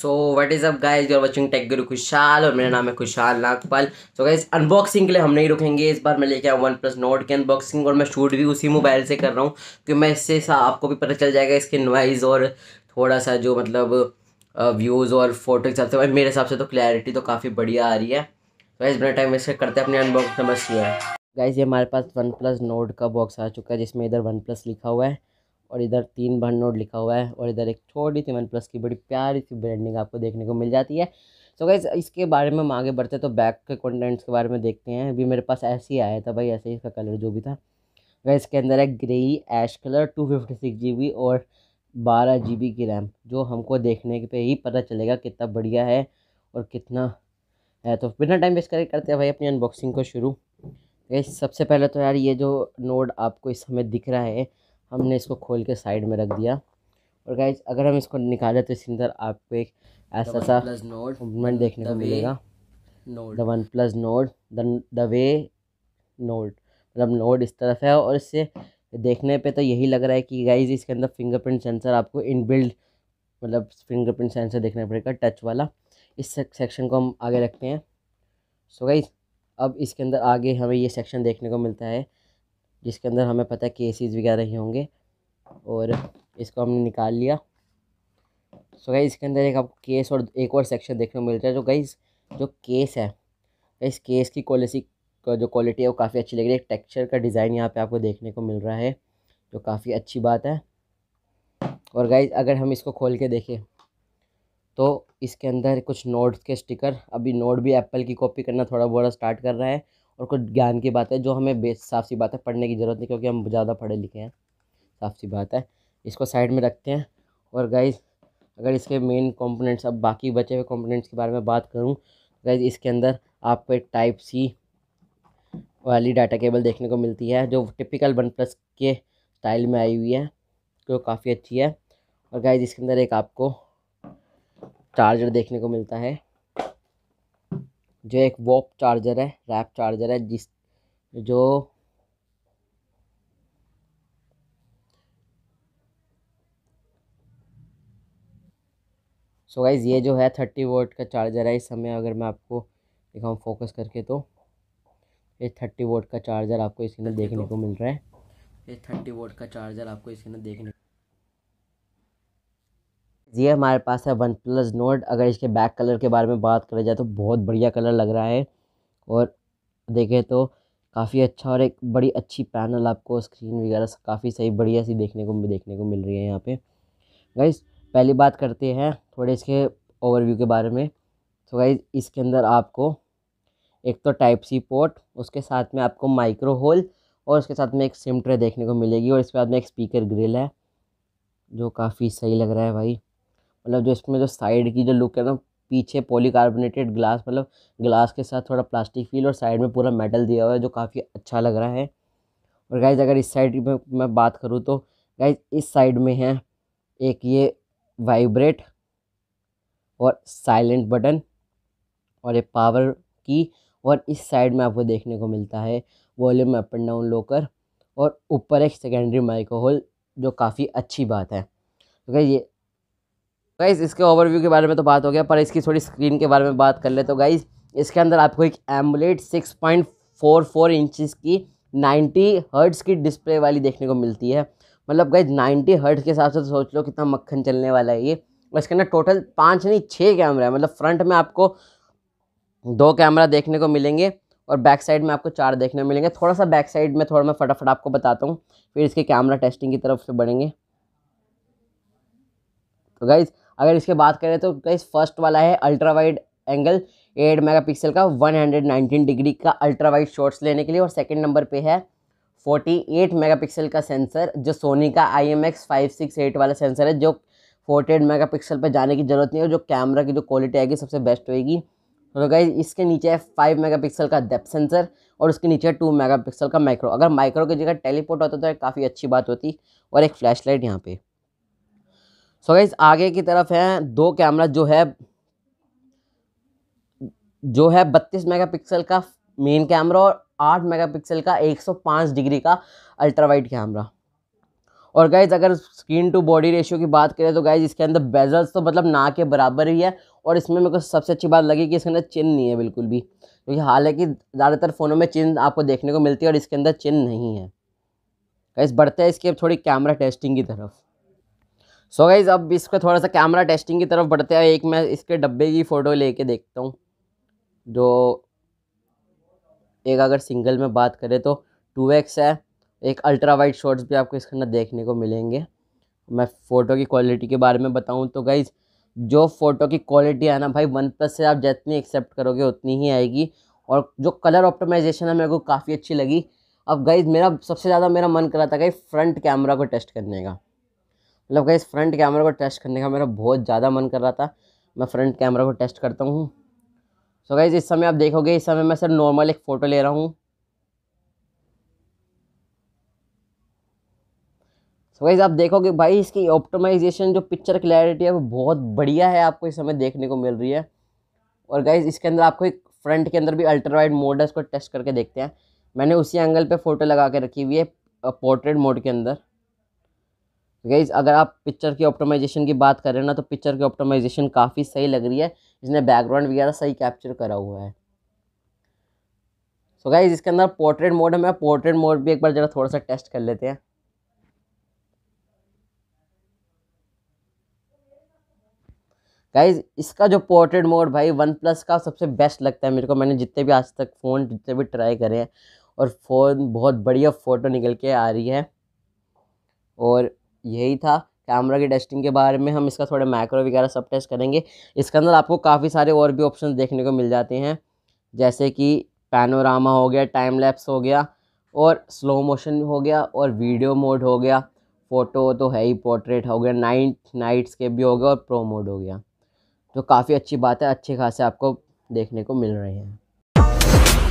so what is up guys you're watching tech guru Khushal और मेरा नाम है खुशहाल नागपाल सो गाइस अनबॉक्सिंग के लिए हम नहीं रुकेंगे इस बार मैं लेके आया वन प्लस नोट की अनबॉक्सिंग और मैं शूट भी उसी मोबाइल से कर रहा हूँ क्योंकि मैं इससे आपको भी पता चल जाएगा इसके नॉइज़ और थोड़ा सा जो मतलब व्यूज़ और फोटो के हिसाब से मेरे हिसाब से तो क्लैरिटी तो काफ़ी बढ़िया आ रही है तो गाइस बिना टाइम वेस्ट करते हैं अपने अनबॉक्स समझ लिया है गाइज ये हमारे पास वन प्लस नोट का बॉक्स आ चुका है जिसमें इधर वन प्लस लिखा हुआ है और इधर तीन बन नोट लिखा हुआ है और इधर एक छोटी सी वन प्लस की बड़ी प्यारी सी ब्रांडिंग आपको देखने को मिल जाती है सो so इसके बारे में हम आगे बढ़ते तो बैक के कंटेंट्स के बारे में देखते हैं अभी मेरे पास ऐसे ही आया था भाई ऐसे ही इसका कलर जो भी था गैस इसके अंदर है grey ash colour two fifty six G B और बारह जी बी की रैम जो हमको देखने पर ही पता चलेगा कितना बढ़िया है और कितना है तो बिना टाइम वेस्ट करके करते हैं भाई अपनी अनबॉक्सिंग को शुरू गैस सबसे पहले तो यार ये जो नोड आपको इस समय दिख रहा है हमने इसको खोल के साइड में रख दिया और गाइज अगर हम इसको निकाले तो इसके अंदर आपको एक ऐसा सा मूवमेंट देखने को मिलेगा Nord the one plus Nord the way Nord मतलब नोड इस तरफ है और इससे देखने पे तो यही लग रहा है कि गाइज इसके अंदर फिंगरप्रिंट सेंसर आपको इनबिल्ड मतलब फिंगरप्रिंट सेंसर देखना पड़ेगा टच वाला इस सेक्शन को हम आगे रखते हैं सो so गाइज अब इसके अंदर आगे हमें ये सेक्शन देखने को मिलता है जिसके अंदर हमें पता है केसेस वगैरह ही होंगे और इसको हमने निकाल लिया सो गई इसके अंदर एक आपको केस और एक और सेक्शन देखने को मिलता है जो गाइज जो केस है इस केस की क्वालिटी जो क्वालिटी है वो काफ़ी अच्छी लग रही है टेक्स्चर का डिज़ाइन यहाँ पे आपको देखने को मिल रहा है जो काफ़ी अच्छी बात है और गाइज अगर हम इसको खोल के देखें तो इसके अंदर कुछ नोट्स के स्टिकर अभी नोट भी एप्पल की कॉपी करना थोड़ा बहुत स्टार्ट कर रहा है और कुछ ज्ञान की बात है जो हमें बेस साफ सी बात है पढ़ने की ज़रूरत नहीं क्योंकि हम ज़्यादा पढ़े लिखे हैं साफ सी बात है इसको साइड में रखते हैं और गाइज अगर इसके मेन कंपोनेंट्स अब बाकी बचे हुए कंपोनेंट्स के बारे में बात करूँ गाइज इसके अंदर आपको एक टाइप सी वाली डाटा केबल देखने को मिलती है जो टिपिकल वन प्लस के स्टाइल में आई हुई है जो काफ़ी अच्छी है और गाइज इसके अंदर एक आपको चार्जर देखने को मिलता है जो एक वॉप चार्जर है रैप चार्जर है जिस जो सो so गाइज़ ये जो है थर्टी वोट का चार्जर है इस समय अगर मैं आपको दिखाऊँ फोकस करके तो ये थर्टी वोट का चार्जर आपको इसके अंदर देखने को मिल रहा है ये थर्टी वोट का चार्जर आपको इसके अंदर देखने ये हमारे पास है वन प्लस नोट अगर इसके बैक कलर के बारे में बात करें जाए तो बहुत बढ़िया कलर लग रहा है और देखें तो काफ़ी अच्छा और एक बड़ी अच्छी पैनल आपको स्क्रीन वगैरह काफ़ी सही बढ़िया सी देखने को देखने को मिल रही है यहाँ पे गाइज पहली बात करते हैं थोड़े इसके ओवरव्यू के बारे में तो गाइज इसके अंदर आपको एक तो टाइप सी पोर्ट उसके साथ में आपको माइक्रो होल और उसके साथ में एक सिम ट्रे देखने को मिलेगी और इसके बाद में एक स्पीकर ग्रिल है जो काफ़ी सही लग रहा है भाई मतलब जो इसमें जो साइड की जो लुक है ना पीछे पॉलीकार्बोनेटेड ग्लास मतलब ग्लास के साथ थोड़ा प्लास्टिक फील और साइड में पूरा मेटल दिया हुआ है जो काफ़ी अच्छा लग रहा है और गाइज अगर इस साइड में मैं बात करूँ तो गाइज इस साइड में है एक ये वाइब्रेट और साइलेंट बटन और ये पावर की और इस साइड में आपको देखने को मिलता है volume up and down rocker और ऊपर एक सेकेंडरी माइक्रोहोल जो काफ़ी अच्छी बात है तो क्या ये गाइज़ इसके ओवरव्यू के बारे में तो बात हो गया पर इसकी थोड़ी स्क्रीन के बारे में बात कर ले तो गाइज़ इसके अंदर आपको एक AMOLED six point four four inches की नाइन्टी हर्ट्स की डिस्प्ले वाली देखने को मिलती है मतलब गाइज नाइन्टी हर्ट्स के हिसाब से तो सोच लो कितना मक्खन चलने वाला है ये और इसके अंदर टोटल पाँच नहीं छः कैमरा है मतलब फ्रंट में आपको दो कैमरा देखने को मिलेंगे और बैक साइड में आपको चार देखने को मिलेंगे थोड़ा सा बैक साइड में थोड़ा मैं फटाफट आपको बताता हूँ फिर इसके कैमरा टेस्टिंग की तरफ से बढ़ेंगे तो गाइज़ अगर इसके बात करें तो गाइस फर्स्ट वाला है ultra wide angle eight megapixel का 119 डिग्री का अल्ट्रा वाइड शॉट्स लेने के लिए और सेकंड नंबर पे है 48 मेगापिक्सल का सेंसर जो सोनी का I M X five six eight वाला सेंसर है जो मेगा मेगापिक्सल पर जाने की ज़रूरत नहीं है जो कैमरा की जो क्वालिटी आएगी सबसे बेस्ट होगी तो गाइज इसके नीचे है फाइव मेगापिक्सल का डेप्थ सेंसर और उसके नीचे टू मेगापिक्सल का माइक्रो अगर माइक्रो की जगह टेलीपोर्ट होता तो काफ़ी अच्छी बात होती और एक फ्लैश लाइट यहाँ पर सो गाइज आगे की तरफ हैं दो कैमरा जो है जो है 32 मेगापिक्सल का मेन कैमरा और 8 मेगापिक्सल का 105 डिग्री का अल्ट्रा वाइड कैमरा और गाइज अगर स्क्रीन टू बॉडी रेशियो की बात करें तो गाइज इसके अंदर बेजल्स तो मतलब ना के बराबर ही है और इसमें मेरे को सबसे अच्छी बात लगी कि इसके अंदर चिन्ह नहीं है बिल्कुल भी क्योंकि तो हालांकि ज़्यादातर फ़ोनों में चिन्ह आपको देखने को मिलती है और इसके अंदर चिन्ह नहीं है गाइज बढ़ते हैं इसके थोड़ी कैमरा टेस्टिंग की तरफ सो so गाइज़ अब इसका थोड़ा सा कैमरा टेस्टिंग की तरफ बढ़ते हैं एक मैं इसके डब्बे की फ़ोटो लेके देखता हूँ जो एक अगर सिंगल में बात करें तो टू एक्स है एक अल्ट्रा वाइट शॉट्स भी आपको इसके अंदर देखने को मिलेंगे मैं फ़ोटो की क्वालिटी के बारे में बताऊँ तो गाइज़ जो फ़ोटो की क्वालिटी है ना भाई वन प्लस से आप जितनी एक्सेप्ट करोगे उतनी ही आएगी और जो कलर ऑप्टोमाइजेशन है मेरे को काफ़ी अच्छी लगी अब गाइज़ मेरा सबसे ज़्यादा मेरा मन करा था गाइज फ्रंट कैमरा को टेस्ट करने का मतलब गई फ्रंट कैमरा को टेस्ट करने का मेरा बहुत ज़्यादा मन कर रहा था मैं फ्रंट कैमरा को टेस्ट करता हूँ सो गाइज़ इस समय आप देखोगे इस समय मैं सर नॉर्मल एक फ़ोटो ले रहा हूँ सो गाइज आप देखोगे भाई इसकी ऑप्टोमाइजेशन जो पिक्चर क्लैरिटी है वो बहुत बढ़िया है आपको इस समय देखने को मिल रही है और गाइज इसके अंदर आपको एक फ्रंट के अंदर भी अल्ट्रा वाइड मोड है उसको टेस्ट करके देखते हैं मैंने उसी एंगल पर फ़ोटो लगा के रखी हुई है पोर्ट्रेट मोड के अंदर गाइज अगर आप पिक्चर की ऑप्टोमाइजेशन की बात करें ना तो पिक्चर की ऑप्टोमाइजेशन काफ़ी सही लग रही है इसने बैकग्राउंड वगैरह सही कैप्चर करा हुआ है सो so गाइज इसके अंदर पोर्ट्रेट मोड है मैं पोर्ट्रेट मोड भी एक बार ज़रा थोड़ा सा टेस्ट कर लेते हैं गाइज इसका जो पोर्ट्रेट मोड भाई वन प्लस का सबसे बेस्ट लगता है मेरे को मैंने जितने भी आज तक फ़ोन जितने भी ट्राई करे हैं और फ़ोन बहुत बढ़िया फ़ोटो निकल के आ रही है और यही था कैमरा की टेस्टिंग के बारे में हम इसका थोड़े मैक्रो वगैरह सब टेस्ट करेंगे इसके अंदर आपको काफ़ी सारे और भी ऑप्शन देखने को मिल जाते हैं जैसे कि पैनोरामा हो गया टाइम लैप्स हो गया और स्लो मोशन हो गया और वीडियो मोड हो गया फ़ोटो तो है ही पोर्ट्रेट हो गया नाइट नाइट्स के भी हो गया और प्रो मोड हो गया तो काफ़ी अच्छी बात है अच्छे खासे आपको देखने को मिल रहे हैं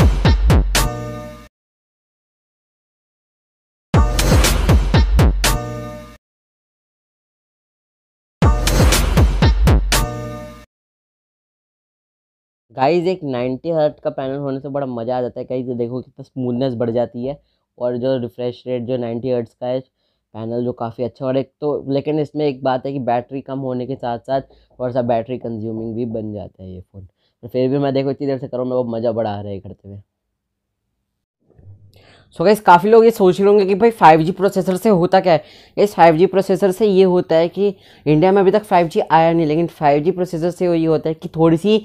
गाइज एक 90 हर्ट का पैनल होने से बड़ा मज़ा आ जाता है गाइज देखो कितना स्मूथनेस बढ़ जाती है और जो रिफ्रेश रेट जो 90 हर्ट्स का है पैनल जो काफ़ी अच्छा और एक तो लेकिन इसमें एक बात है कि बैटरी कम होने के साथ साथ थोड़ा सा बैटरी कंज्यूमिंग भी बन जाता है ये फ़ोन तो फिर भी मैं देखो इतनी देर से करूँ मेरे को मज़ा बड़ा आ रहा है करते हुए सो गाइस काफ़ी लोग ये सोच रहे होंगे कि भाई जी प्रोसेसर से होता क्या है इस जी प्रोसेसर से ये होता है कि इंडिया में अभी तक जी आया नहीं लेकिन जी प्रोसेसर से ये होता है कि थोड़ी सी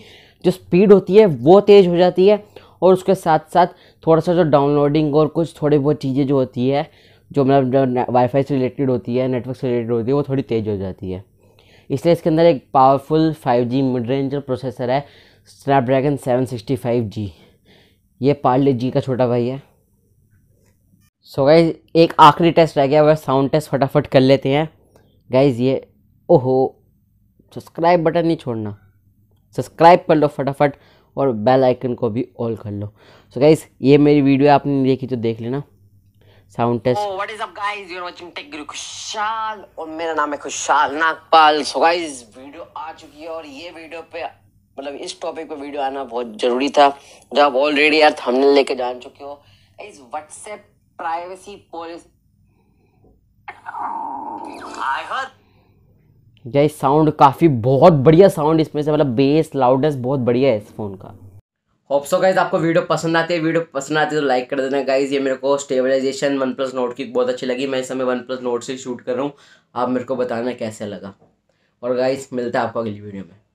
जो स्पीड होती है वो तेज़ हो जाती है और उसके साथ साथ थोड़ा सा जो डाउनलोडिंग और कुछ थोड़ी बहुत चीज़ें जो होती है जो मतलब वाईफाई से रिलेटेड होती है नेटवर्क से रिलेटेड होती है वो थोड़ी तेज़ हो जाती है इसलिए इसके अंदर एक powerful five G mid range processor है Snapdragon seven sixty five G ये पार्ले जी का छोटा भाई है सो so गाइज एक आखिरी टेस्ट रह गया वह साउंड टेस्ट फटाफट कर लेते हैं गाइज ये ओहो सब्सक्राइब बटन नहीं छोड़ना सब्सक्राइब कर लो फटाफट और बेल आइकन को भी ऑल कर लो सो so गाइस ये मेरी वीडियो आपने देखी तो देख लेना sound test what is up guys you are watching tech guru Khushal और मेरा नाम है Khushal Nagpal so guys video आ चुकी है और ये वीडियो पे मतलब इस टॉपिक पे वीडियो आना बहुत जरूरी था जो आप ऑलरेडी यार थंबनेल लेके जान चुके हो इस WhatsApp privacy policy I heard guys sound काफ़ी बहुत बढ़िया साउंड इसमें से मतलब बेस लाउडनेस बहुत बढ़िया है इस फ़ोन का होप्सो गाइज आपको वीडियो पसंद आती है वीडियो पसंद आती है तो लाइक कर देना गाइज ये मेरे को स्टेबलाइजेशन वन प्लस नोट की बहुत अच्छी लगी मैं इस समय वन प्लस नोट से शूट कर रहा हूँ आप मेरे को बताना कैसे लगा और गाइज मिलता है आपको अगली वीडियो में